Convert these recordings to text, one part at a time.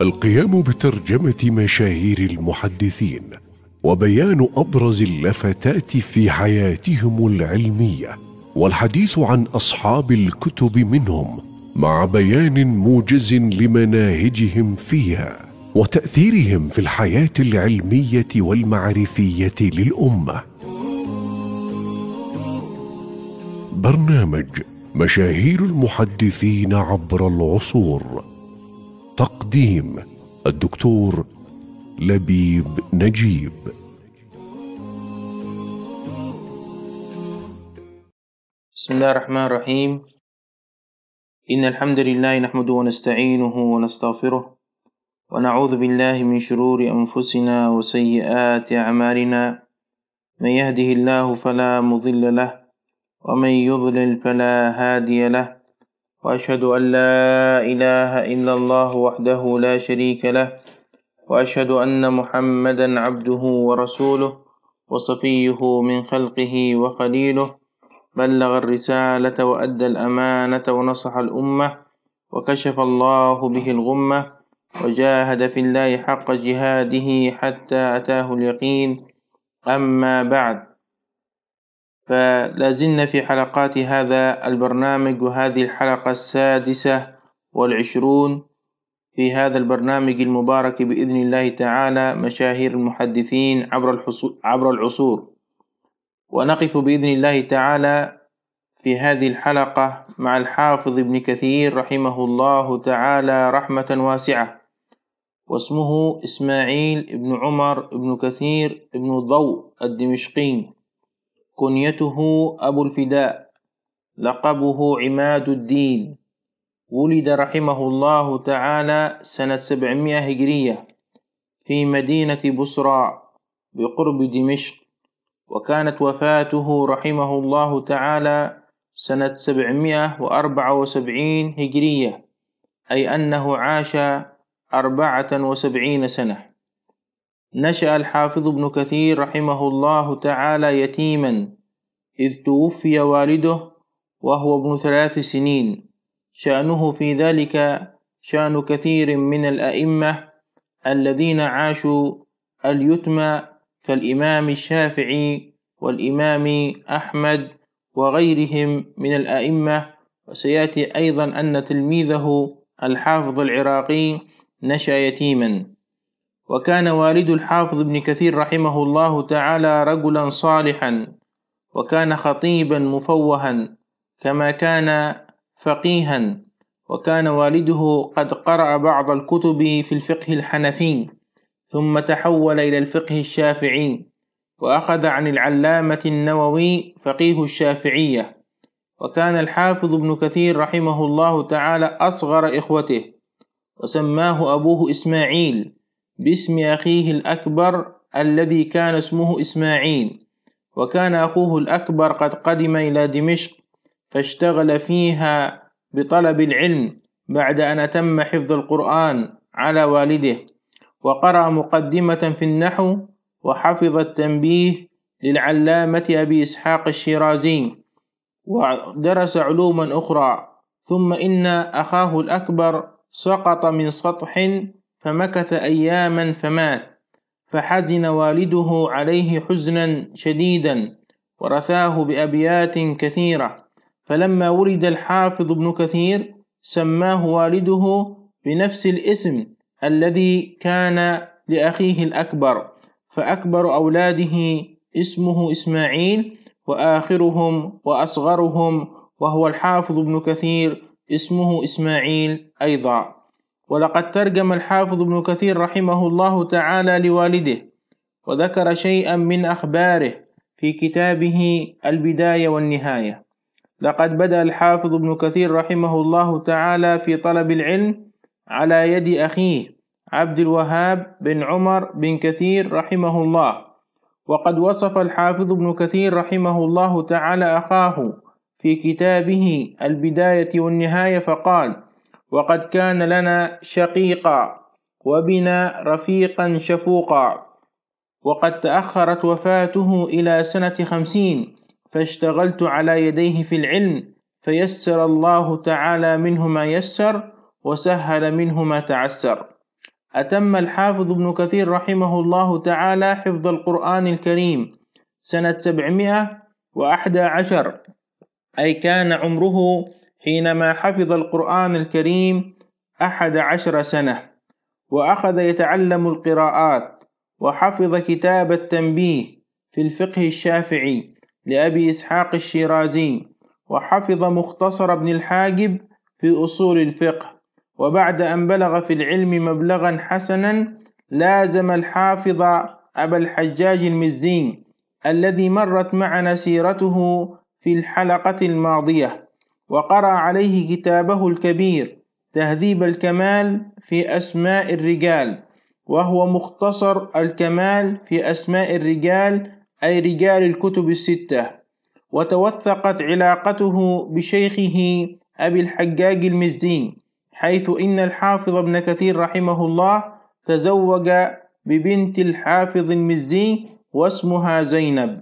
القيام بترجمه مشاهير المحدثين وبيان ابرز اللفتات في حياتهم العلميه والحديث عن اصحاب الكتب منهم مع بيان موجز لمناهجهم فيها وتاثيرهم في الحياه العلميه والمعرفيه للامه برنامج مشاهير المحدثين عبر العصور تقديم الدكتور لبيب نجيب بسم الله الرحمن الرحيم إن الحمد لله نحمده ونستعينه ونستغفره ونعوذ بالله من شرور أنفسنا وسيئات أعمالنا من يهده الله فلا مضل له ومن يضلل فلا هادي له واشهد ان لا اله الا الله وحده لا شريك له واشهد ان محمدا عبده ورسوله وصفيه من خلقه وخليله بلغ الرساله وادى الامانه ونصح الامه وكشف الله به الغمه وجاهد في الله حق جهاده حتى اتاه اليقين اما بعد فلازلنا في حلقات هذا البرنامج وهذه الحلقة السادسة والعشرون في هذا البرنامج المبارك بإذن الله تعالى مشاهير المحدثين عبر, الحصو... عبر العصور ونقف بإذن الله تعالى في هذه الحلقة مع الحافظ ابن كثير رحمه الله تعالى رحمة واسعة واسمه إسماعيل بن عمر بن كثير بن ضوء الدمشقي كنيته أبو الفداء لقبه عماد الدين ولد رحمه الله تعالى سنة 700 هجرية في مدينة بصرى بقرب دمشق وكانت وفاته رحمه الله تعالى سنة 774 هجرية أي أنه عاش أربعة وسبعين سنة نشأ الحافظ ابن كثير رحمه الله تعالى يتيما إذ توفي والده وهو ابن ثلاث سنين شأنه في ذلك شأن كثير من الأئمة الذين عاشوا اليتمى كالإمام الشافعي والإمام أحمد وغيرهم من الأئمة وسيأتي أيضا أن تلميذه الحافظ العراقي نشأ يتيما وكان والد الحافظ ابن كثير رحمه الله تعالى رجلا صالحا وكان خطيبا مفوها كما كان فقيها وكان والده قد قرأ بعض الكتب في الفقه الحنفي ثم تحول إلى الفقه الشافعي وأخذ عن العلامة النووي فقيه الشافعية وكان الحافظ ابن كثير رحمه الله تعالى أصغر إخوته وسماه أبوه إسماعيل باسم أخيه الأكبر الذي كان اسمه إسماعيل وكان أخوه الأكبر قد قدم إلى دمشق فاشتغل فيها بطلب العلم بعد أن أتم حفظ القرآن على والده وقرأ مقدمة في النحو وحفظ التنبيه للعلامة أبي إسحاق الشيرازي ودرس علوما أخرى ثم إن أخاه الأكبر سقط من سطح فمكث أياما فمات فحزن والده عليه حزنا شديدا ورثاه بأبيات كثيرة فلما ولد الحافظ ابن كثير سماه والده بنفس الاسم الذي كان لأخيه الأكبر فأكبر أولاده اسمه إسماعيل وآخرهم وأصغرهم وهو الحافظ ابن كثير اسمه إسماعيل أيضا ولقد ترجم الحافظ ابن كثير رحمه الله تعالى لوالده وذكر شيئا من أخباره في كتابه البداية والنهاية لقد بدأ الحافظ ابن كثير رحمه الله تعالى في طلب العلم على يد أخيه عبد الوهاب بن عمر بن كثير رحمه الله وقد وصف الحافظ ابن كثير رحمه الله تعالى أخاه في كتابه البداية والنهاية فقال وقد كان لنا شقيقا وبنا رفيقا شفوقا وقد تأخرت وفاته إلى سنة خمسين فاشتغلت على يديه في العلم فيسر الله تعالى منه ما يسر وسهل منه ما تعسر أتم الحافظ ابن كثير رحمه الله تعالى حفظ القرآن الكريم سنة سبعمائة وأحدى عشر أي كان عمره حينما حفظ القرآن الكريم أحد عشر سنة وأخذ يتعلم القراءات وحفظ كتاب التنبيه في الفقه الشافعي لأبي إسحاق الشيرازي وحفظ مختصر ابن الحاجب في أصول الفقه وبعد أن بلغ في العلم مبلغا حسنا لازم الحافظ أبا الحجاج المزين الذي مرت معنا سيرته في الحلقة الماضية وقرأ عليه كتابه الكبير تهذيب الكمال في أسماء الرجال وهو مختصر الكمال في أسماء الرجال أي رجال الكتب الستة وتوثقت علاقته بشيخه أبي الحجاج المزي حيث إن الحافظ ابن كثير رحمه الله تزوج ببنت الحافظ المزي واسمها زينب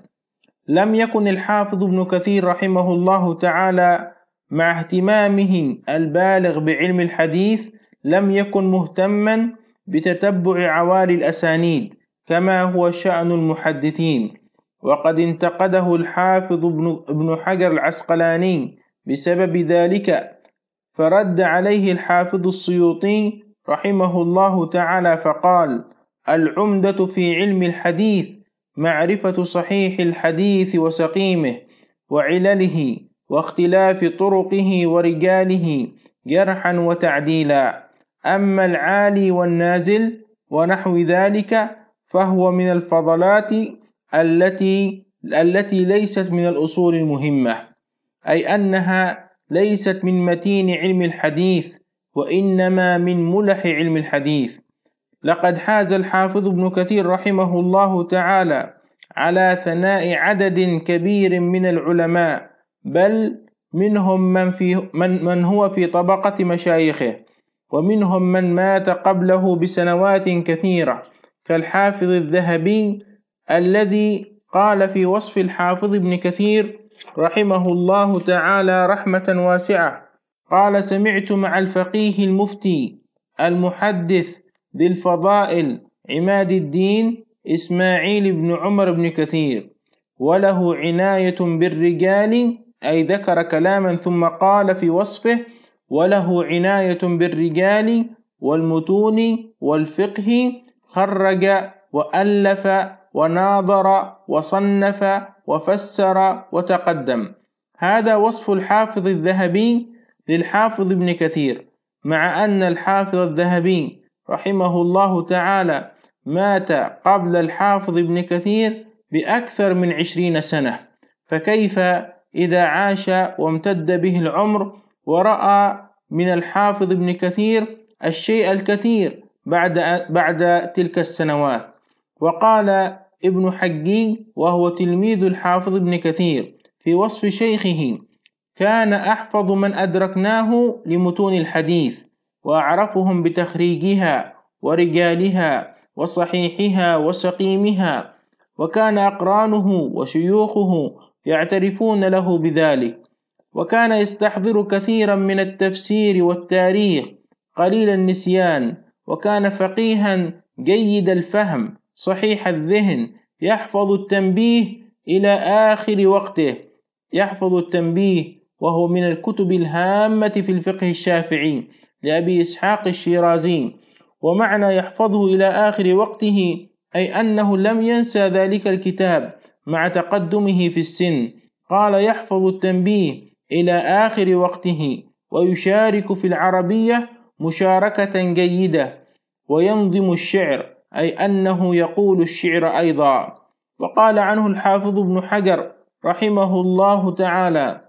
لم يكن الحافظ ابن كثير رحمه الله تعالى مع اهتمامه البالغ بعلم الحديث لم يكن مهتما بتتبع عوالي الأسانيد كما هو شأن المحدثين وقد انتقده الحافظ ابن حجر العسقلاني بسبب ذلك فرد عليه الحافظ السيوطي رحمه الله تعالى فقال العمدة في علم الحديث معرفة صحيح الحديث وسقيمه وعلله واختلاف طرقه ورجاله جرحا وتعديلا أما العالي والنازل ونحو ذلك فهو من الفضلات التي التي ليست من الأصول المهمة أي أنها ليست من متين علم الحديث وإنما من ملح علم الحديث لقد حاز الحافظ ابن كثير رحمه الله تعالى على ثناء عدد كبير من العلماء بل منهم من, في من, من هو في طبقة مشايخه ومنهم من مات قبله بسنوات كثيرة كالحافظ الذهبي الذي قال في وصف الحافظ ابن كثير رحمه الله تعالى رحمة واسعة قال سمعت مع الفقيه المفتي المحدث ذي الفضائل عماد الدين إسماعيل بن عمر بن كثير وله عناية بالرجال أي ذكر كلاما ثم قال في وصفه وله عناية بالرجال والمتون والفقه خرج وألف وناظر وصنف وفسر وتقدم هذا وصف الحافظ الذهبي للحافظ ابن كثير مع أن الحافظ الذهبي رحمه الله تعالى مات قبل الحافظ ابن كثير بأكثر من عشرين سنة فكيف إذا عاش وامتد به العمر ورأى من الحافظ ابن كثير الشيء الكثير بعد بعد تلك السنوات وقال ابن حجي وهو تلميذ الحافظ ابن كثير في وصف شيخه كان أحفظ من أدركناه لمتون الحديث وأعرفهم بتخريجها ورجالها وصحيحها وسقيمها وكان أقرانه وشيوخه يعترفون له بذلك وكان يستحضر كثيرا من التفسير والتاريخ قليل النسيان وكان فقيها جيد الفهم صحيح الذهن يحفظ التنبيه الى اخر وقته يحفظ التنبيه وهو من الكتب الهامه في الفقه الشافعي لابي اسحاق الشيرازي ومعنى يحفظه الى اخر وقته اي انه لم ينسى ذلك الكتاب مع تقدمه في السن قال يحفظ التنبيه إلى آخر وقته ويشارك في العربية مشاركة جيدة وينظم الشعر أي أنه يقول الشعر أيضا وقال عنه الحافظ ابن حجر رحمه الله تعالى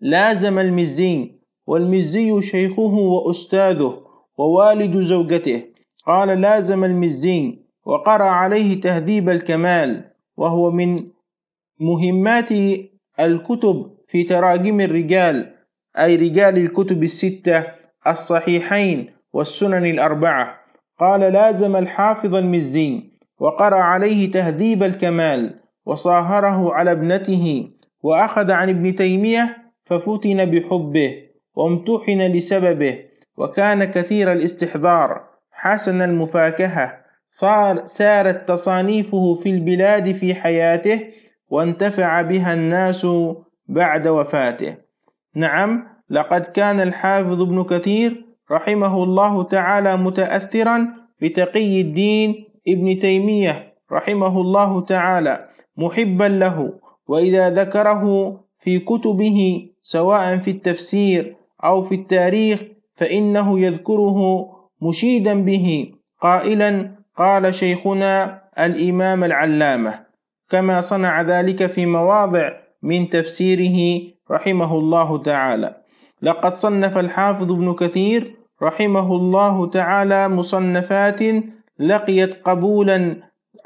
لازم المزي والمزي شيخه وأستاذه ووالد زوجته قال لازم المزي وقرأ عليه تهذيب الكمال وهو من مهمات الكتب في تراجم الرجال أي رجال الكتب الستة الصحيحين والسنن الأربعة قال لازم الحافظ المزي وقرأ عليه تهذيب الكمال وصاهره على ابنته وأخذ عن ابن تيمية ففتن بحبه وامتحن لسببه وكان كثير الاستحضار حسن المفاكهة صار سارت تصانيفه في البلاد في حياته وانتفع بها الناس بعد وفاته نعم لقد كان الحافظ ابن كثير رحمه الله تعالى متاثرا بتقي الدين ابن تيميه رحمه الله تعالى محبا له واذا ذكره في كتبه سواء في التفسير او في التاريخ فانه يذكره مشيدا به قائلا قال شيخنا الإمام العلامة كما صنع ذلك في مواضع من تفسيره رحمه الله تعالى لقد صنف الحافظ ابن كثير رحمه الله تعالى مصنفات لقيت قبولا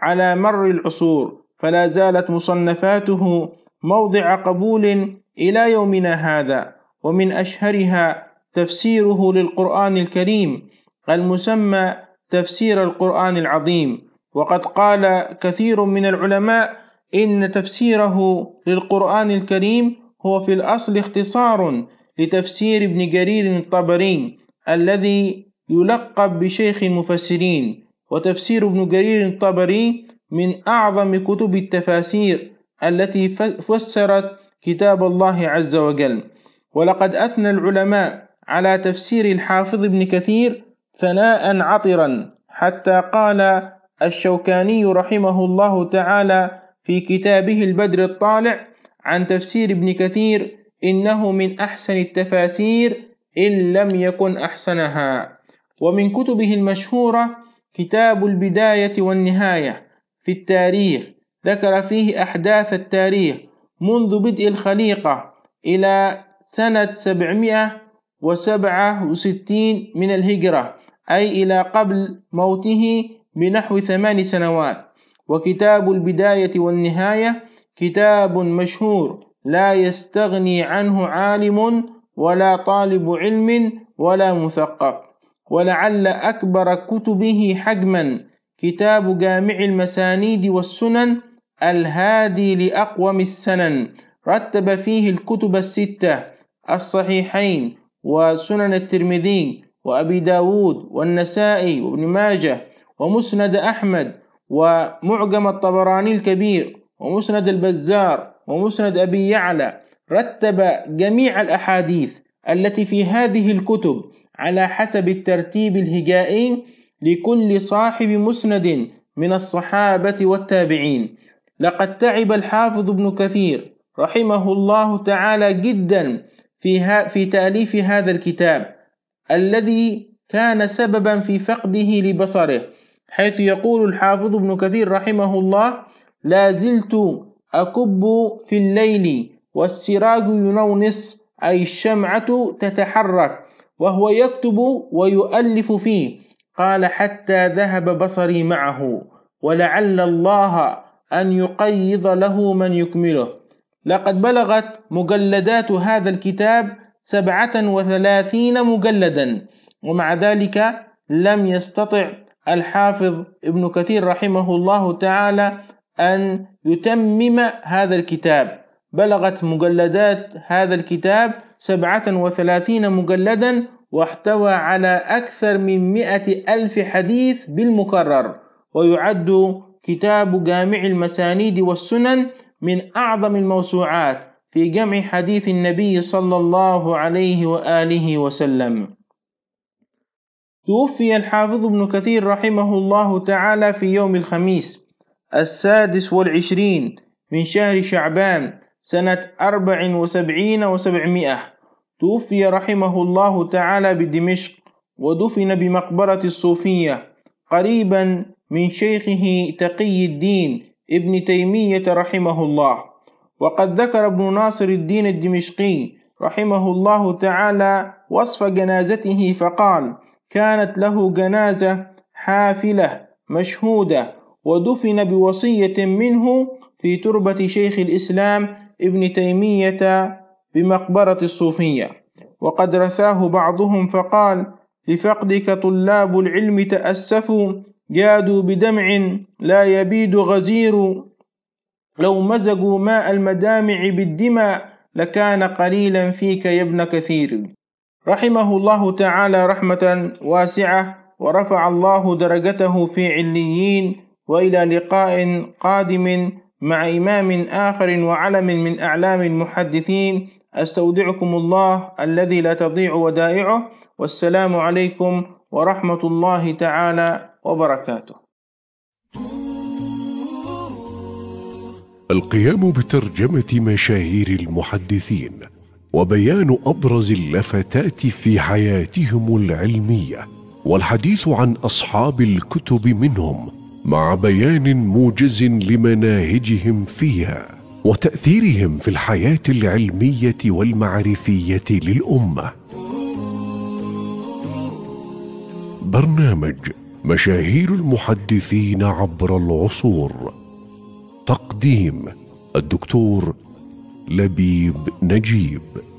على مر العصور فلا زالت مصنفاته موضع قبول إلى يومنا هذا ومن أشهرها تفسيره للقرآن الكريم المسمى تفسير القرآن العظيم وقد قال كثير من العلماء إن تفسيره للقرآن الكريم هو في الأصل اختصار لتفسير ابن جرير الطبري الذي يلقب بشيخ المفسرين وتفسير ابن جرير الطبري من أعظم كتب التفاسير التي فسرت كتاب الله عز وجل ولقد أثنى العلماء على تفسير الحافظ ابن كثير ثناء عطرا حتى قال الشوكاني رحمه الله تعالى في كتابه البدر الطالع عن تفسير ابن كثير إنه من أحسن التفاسير إن لم يكن أحسنها ومن كتبه المشهورة كتاب البداية والنهاية في التاريخ ذكر فيه أحداث التاريخ منذ بدء الخليقة إلى سنة 767 من الهجرة أي إلى قبل موته بنحو ثمان سنوات وكتاب البداية والنهاية كتاب مشهور لا يستغني عنه عالم ولا طالب علم ولا مثقف ولعل أكبر كتبه حجما كتاب جامع المسانيد والسنن الهادي لأقوم السنن رتب فيه الكتب الستة الصحيحين وسنن الترمذي وأبي داود والنسائي وابن ماجه ومسند أحمد ومعجم الطبراني الكبير ومسند البزار ومسند أبي يعلى رتب جميع الأحاديث التي في هذه الكتب على حسب الترتيب الهجائي لكل صاحب مسند من الصحابة والتابعين لقد تعب الحافظ ابن كثير رحمه الله تعالى جدا في, في تأليف هذا الكتاب الذي كان سببا في فقده لبصره حيث يقول الحافظ ابن كثير رحمه الله لا زلت أكب في الليل والسراج ينونس أي الشمعة تتحرك وهو يكتب ويؤلف فيه قال حتى ذهب بصري معه ولعل الله أن يقيض له من يكمله لقد بلغت مجلدات هذا الكتاب سبعة وثلاثين مجلدا ومع ذلك لم يستطع الحافظ ابن كثير رحمه الله تعالى أن يتمم هذا الكتاب بلغت مجلدات هذا الكتاب سبعة وثلاثين مجلدا واحتوى على أكثر من مئة ألف حديث بالمكرر ويعد كتاب جامع المسانيد والسنن من أعظم الموسوعات في جمع حديث النبي صلى الله عليه واله وسلم توفي الحافظ ابن كثير رحمه الله تعالى في يوم الخميس السادس والعشرين من شهر شعبان سنة أربع وسبعين وسبعمائة توفي رحمه الله تعالى بدمشق ودفن بمقبرة الصوفية قريبا من شيخه تقي الدين ابن تيمية رحمه الله وقد ذكر ابن ناصر الدين الدمشقي رحمه الله تعالى وصف جنازته فقال كانت له جنازة حافلة مشهودة ودفن بوصية منه في تربة شيخ الإسلام ابن تيمية بمقبرة الصوفية وقد رثاه بعضهم فقال لفقدك طلاب العلم تأسفوا جادوا بدمع لا يبيد غزير لو مزجوا ماء المدامع بالدماء لكان قليلا فيك يا ابن كثير رحمه الله تعالى رحمة واسعة ورفع الله درجته في عليين وإلى لقاء قادم مع إمام آخر وعلم من أعلام المحدثين أستودعكم الله الذي لا تضيع ودائعه والسلام عليكم ورحمة الله تعالى وبركاته القيام بترجمه مشاهير المحدثين وبيان ابرز اللفتات في حياتهم العلميه والحديث عن اصحاب الكتب منهم مع بيان موجز لمناهجهم فيها وتاثيرهم في الحياه العلميه والمعرفيه للامه برنامج مشاهير المحدثين عبر العصور تقديم الدكتور لبيب نجيب